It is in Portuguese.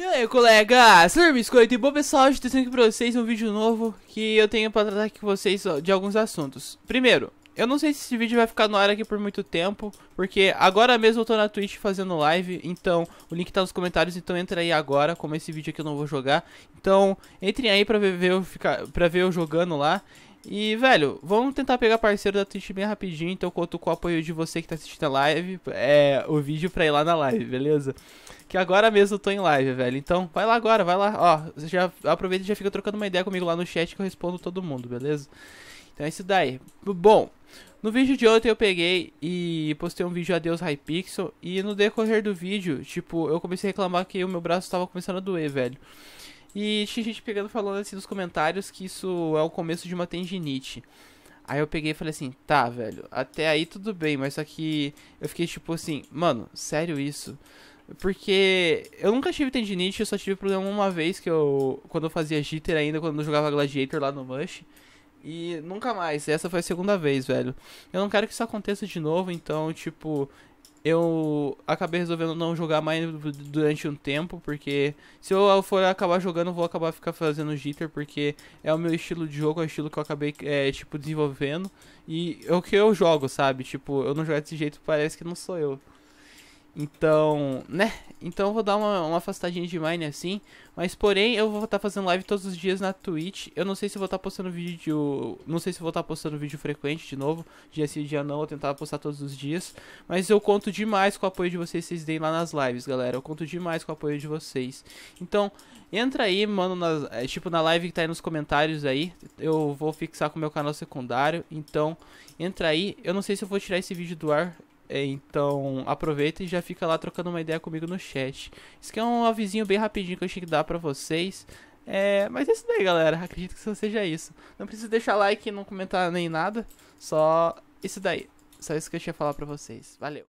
E aí, colega? Sr. Biscoito, e bom pessoal, estou trazendo aqui pra vocês um vídeo novo que eu tenho pra tratar aqui com vocês de alguns assuntos. Primeiro, eu não sei se esse vídeo vai ficar no ar aqui por muito tempo, porque agora mesmo eu tô na Twitch fazendo live, então o link tá nos comentários, então entra aí agora, como esse vídeo aqui eu não vou jogar. Então, entrem aí pra ver, ver, eu, ficar, pra ver eu jogando lá. E, velho, vamos tentar pegar parceiro da Twitch bem rapidinho, então conto com o apoio de você que tá assistindo a live, é, o vídeo pra ir lá na live, beleza? Que agora mesmo eu tô em live, velho. Então, vai lá agora, vai lá. Ó, já aproveita e já fica trocando uma ideia comigo lá no chat que eu respondo todo mundo, beleza? Então é isso daí. Bom, no vídeo de ontem eu peguei e postei um vídeo Adeus Hypixel. E no decorrer do vídeo, tipo, eu comecei a reclamar que o meu braço tava começando a doer, velho. E tinha gente pegando falando assim nos comentários que isso é o começo de uma tendinite. Aí eu peguei e falei assim, tá, velho, até aí tudo bem, mas só que eu fiquei tipo assim, mano, sério isso? Porque eu nunca tive tendinite, eu só tive problema uma vez que eu. Quando eu fazia jitter ainda, quando eu jogava Gladiator lá no Mush. E nunca mais, essa foi a segunda vez, velho. Eu não quero que isso aconteça de novo, então, tipo, eu acabei resolvendo não jogar mais durante um tempo, porque se eu for acabar jogando, vou acabar ficar fazendo jitter, porque é o meu estilo de jogo, é o estilo que eu acabei, é, tipo, desenvolvendo. E é o que eu jogo, sabe? Tipo, eu não jogar desse jeito parece que não sou eu. Então, né? Então eu vou dar uma, uma afastadinha de Mine assim. Mas porém, eu vou estar fazendo live todos os dias na Twitch. Eu não sei se vou estar postando vídeo. Não sei se vou estar postando vídeo frequente de novo. Dia sim, dia não. Eu vou tentar postar todos os dias. Mas eu conto demais com o apoio de vocês. Vocês deem lá nas lives, galera. Eu conto demais com o apoio de vocês. Então, entra aí, mano. Na, é, tipo, na live que tá aí nos comentários aí. Eu vou fixar com o meu canal secundário. Então, entra aí. Eu não sei se eu vou tirar esse vídeo do ar. Então aproveita e já fica lá trocando uma ideia comigo no chat. Isso aqui é um avisinho bem rapidinho que eu tinha que dar pra vocês. É, mas é isso daí, galera. Acredito que seja isso. Não precisa deixar like, não comentar nem nada. Só isso daí. Só isso que eu tinha a falar pra vocês. Valeu.